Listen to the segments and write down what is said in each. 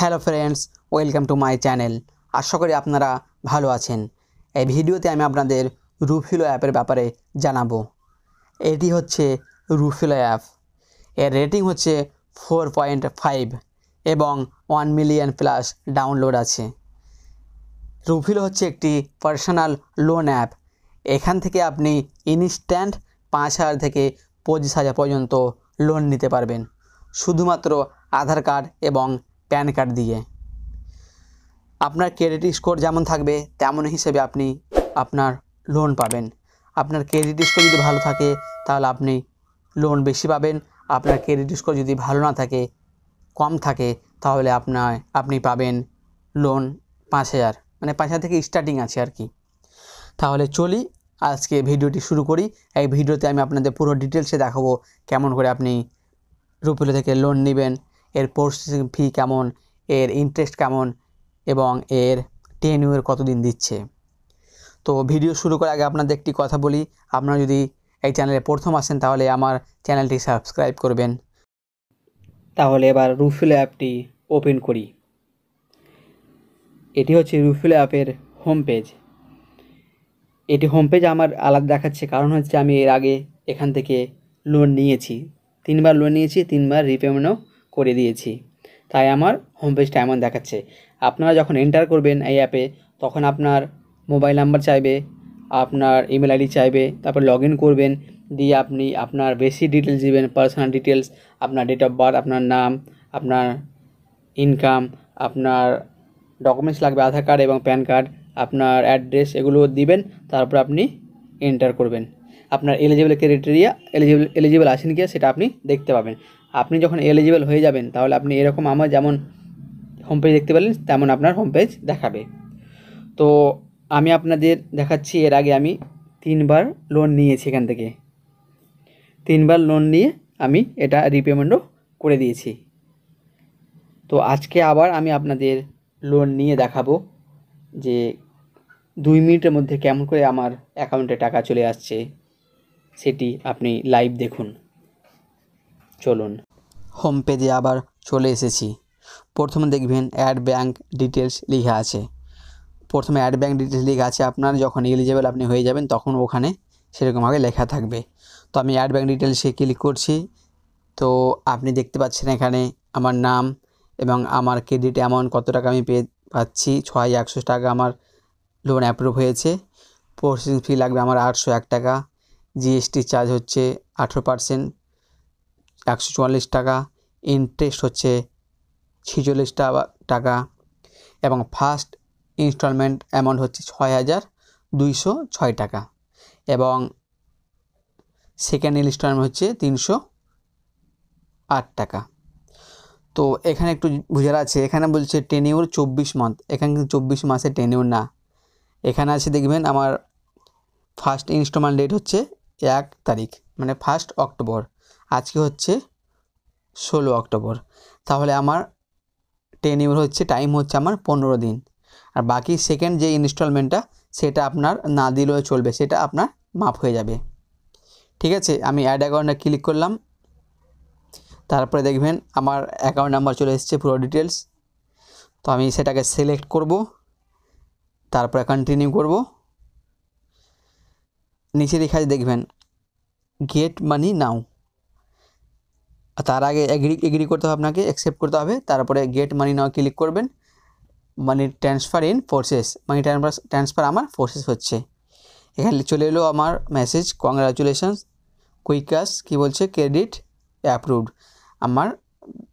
hello friends welcome to my channel আশা করি আপনারা ভালো আছেন এই ভিডিওতে আমি আপনাদের রুফিলো অ্যাপের ব্যাপারে জানাবো এটি হচ্ছে রুফিলো অ্যাপ এর রেটিং হচ্ছে ফোর পয়েন্ট ফাইভ এবং ওয়ান মিলিয়ন প্লাস ডাউনলোড আছে রুফিলো হচ্ছে একটি পার্সোনাল লোন অ্যাপ এখান থেকে আপনি ইনস্ট্যান্ট পাঁচ হাজার থেকে পঁচিশ হাজার পর্যন্ত লোন নিতে পারবেন শুধুমাত্র আধার কার্ড এবং প্যান কার্ড দিয়ে আপনার ক্রেডিট স্কোর যেমন থাকবে তেমন হিসেবে আপনি আপনার লোন পাবেন আপনার ক্রেডিট স্কোর যদি ভালো থাকে তাহলে আপনি লোন বেশি পাবেন আপনার ক্রেডিট স্কোর যদি ভালো না থাকে কম থাকে তাহলে আপনার আপনি পাবেন লোন পাঁচ হাজার মানে পাঁচ হাজার থেকে স্টার্টিং আছে আর কি তাহলে চলি আজকে ভিডিওটি শুরু করি এই ভিডিওতে আমি আপনাদের পুরো ডিটেলসে দেখাবো কেমন করে আপনি রুপিলো থেকে লোন নেবেন এর প্রসেসিং ফি কেমন এর ইন্টারেস্ট কেমন এবং এর টেনিউর কতদিন দিচ্ছে তো ভিডিও শুরু করার আগে আপনাদের একটি কথা বলি আপনারা যদি এই চ্যানেলে প্রথম আসেন তাহলে আমার চ্যানেলটি সাবস্ক্রাইব করবেন তাহলে এবার রুফিল অ্যাপটি ওপেন করি এটি হচ্ছে রুফিল অ্যাপের হোম পেজ এটি হোম পেজ আমার আলাদা দেখাচ্ছে কারণ হচ্ছে আমি এর আগে এখান থেকে লোন নিয়েছি তিনবার লোন নিয়েছি তিনবার রিপেমেন্টও করে দিয়েছি তাই আমার হোম পেজটা এমন দেখাচ্ছে আপনারা যখন এন্টার করবেন এই অ্যাপে তখন আপনার মোবাইল নাম্বার চাইবে আপনার ইমেল আইডি চাইবে তারপর লগ করবেন দিয়ে আপনি আপনার বেশি ডিটেলস দিবেন পার্সোনাল ডিটেলস আপনার ডেট অফ বার্থ আপনার নাম আপনার ইনকাম আপনার ডকুমেন্টস লাগবে আধার কার্ড এবং প্যান কার্ড আপনার অ্যাড্রেস এগুলো দিবেন তারপর আপনি এন্টার করবেন আপনার এলিজিবল ক্রাইটেরিয়া এলিজিবল এলিজিবল আছেন কি সেটা আপনি দেখতে পাবেন আপনি যখন এলিজিবল হয়ে যাবেন তাহলে আপনি এরকম আমার যেমন হোম পেজ দেখতে পেলেন তেমন আপনার হোম পেজ দেখাবে তো আমি আপনাদের দেখাচ্ছি এর আগে আমি তিনবার লোন নিয়েছি এখান থেকে তিনবার লোন নিয়ে আমি এটা রিপেমেন্টও করে দিয়েছি তো আজকে আবার আমি আপনাদের লোন নিয়ে দেখাবো যে দুই মিনিটের মধ্যে কেমন করে আমার অ্যাকাউন্টে টাকা চলে আসছে সেটি আপনি লাইভ দেখুন চলুন হোম পেজে আবার চলে এসেছি প্রথমে দেখবেন অ্যাড ব্যাঙ্ক ডিটেলস লেখা আছে প্রথমে অ্যাড ব্যাঙ্ক ডিটেলস লেখা আছে আপনার যখন এলিজেবল আপনি হয়ে যাবেন তখন ওখানে সেরকমভাবে লেখা থাকবে তো আমি অ্যাড ব্যাঙ্ক ডিটেলসে ক্লিক করছি তো আপনি দেখতে পাচ্ছেন এখানে আমার নাম এবং আমার ক্রেডিট অ্যামাউন্ট কত টাকা আমি পেয়ে পাচ্ছি ছয় একশো টাকা আমার লোন অ্যাপ্রুভ হয়েছে প্রসেসিং ফি লাগবে আমার আটশো এক টাকা জিএসটি চার্জ হচ্ছে আঠেরো পার্সেন্ট একশো চুয়াল্লিশ টাকা ইন্টারেস্ট হচ্ছে ছিচল্লিশ টাকা এবং ফার্স্ট ইনস্টলমেন্ট অ্যামাউন্ট হচ্ছে ছয় হাজার দুইশো ছয় টাকা এবং সেকেন্ড ইনস্টলমেন্ট হচ্ছে তিনশো আট টাকা তো এখানে একটু বুঝার আছে এখানে বলছে টেনিউর চব্বিশ মান্থ এখানে কিন্তু চব্বিশ মাসে টেনিউর না এখানে আছে দেখবেন আমার ফার্স্ট ইনস্টলমেন্ট ডেট হচ্ছে এক তারিখ মানে ফার্স্ট অক্টোবর আজকে হচ্ছে ষোলো অক্টোবর তাহলে আমার টেন ইউর হচ্ছে টাইম হচ্ছে আমার পনেরো দিন আর বাকি সেকেন্ড যে ইনস্টলমেন্টটা সেটা আপনার না দিলেও চলবে সেটা আপনার মাপ হয়ে যাবে ঠিক আছে আমি অ্যাড অ্যাকাউন্টে ক্লিক করলাম তারপরে দেখবেন আমার অ্যাকাউন্ট নাম্বার চলে এসেছে পুরো ডিটেলস তো আমি সেটাকে সিলেক্ট করব তারপরে কন্টিনিউ করব নিচে লেখা দেখবেন গেট মানি নাও তার আগে এগ্রি এগ্রি করতে হবে আপনাকে অ্যাকসেপ্ট করতে হবে তারপরে গেট মানি নাও ক্লিক করবেন money transfer in process money transfer transfer আমার প্রসেস হচ্ছে এখানে চলে এলো আমার মেসেজ কংগ্রাচুলেশনস কুইকাস কি বলছে ক্রেডিট অ্যাপ্রুভড আমার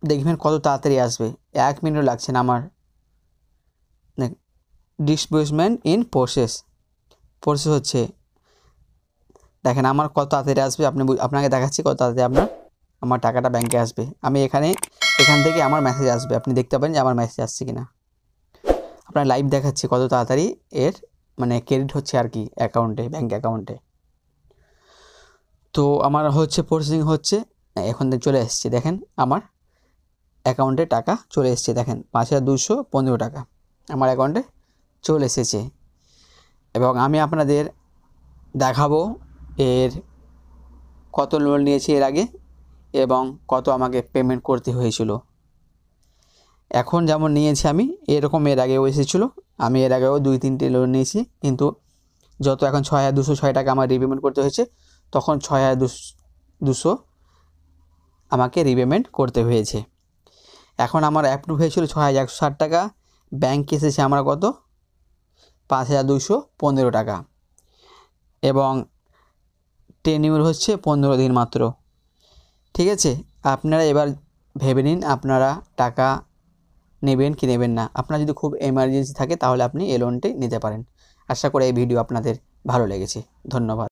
দেখবেন কত তাড়াতাড়ি আসবে এক মিনিটও লাগছে না আমার ডিসবিউসমেন্ট ইন প্রসেস প্রসেস হচ্ছে দেখেন আমার কত তাড়াতাড়ি আসবে আপনি আপনাকে দেখাচ্ছি কত তাড়াতাড়ি আপনার আমার টাকাটা ব্যাংকে আসবে আমি এখানে এখান থেকে আমার মেসেজ আসবে আপনি দেখতে পারেন যে আমার মেসেজ আসছে কিনা আপনার লাইভ দেখাচ্ছি কত তাড়াতাড়ি এর মানে ক্রেডিট হচ্ছে আর কি অ্যাকাউন্টে ব্যাঙ্ক অ্যাকাউন্টে তো আমার হচ্ছে প্রসেসিং হচ্ছে এখন চলে এসছে দেখেন আমার অ্যাকাউন্টে টাকা চলে এসছে দেখেন পাঁচ হাজার দুশো পনেরো টাকা আমার অ্যাকাউন্টে চলে এসেছে এবং আমি আপনাদের দেখাবো এর কত লোন নিয়েছি এর আগে এবং কত আমাকে পেমেন্ট করতে হয়েছিল এখন যেমন নিয়েছি আমি এরকম এর আগেও এসেছিলো আমি এর আগেও দুই তিনটে লোন নিয়েছি কিন্তু যত এখন ছয় হাজার দুশো ছয় টাকা আমার রিপেমেন্ট করতে হয়েছে তখন ছয় হাজার দুশো আমাকে রিপেমেন্ট করতে হয়েছে এখন আমার অ্যাপ্রুভ হয়েছিল ছয় হাজার একশো ষাট টাকা ব্যাঙ্ক এসেছে আমার কত পাঁচ হাজার দুশো পনেরো টাকা এবং ট্রেনিউর হচ্ছে পনেরো দিন মাত্র ঠিক আছে আপনারা এবার ভেবে নিন আপনারা টাকা নেবেন কি নেবেন না আপনার যদি খুব এমার্জেন্সি থাকে তাহলে আপনি এই লোনটি নিতে পারেন আশা করি এই ভিডিও আপনাদের ভালো লেগেছে ধন্যবাদ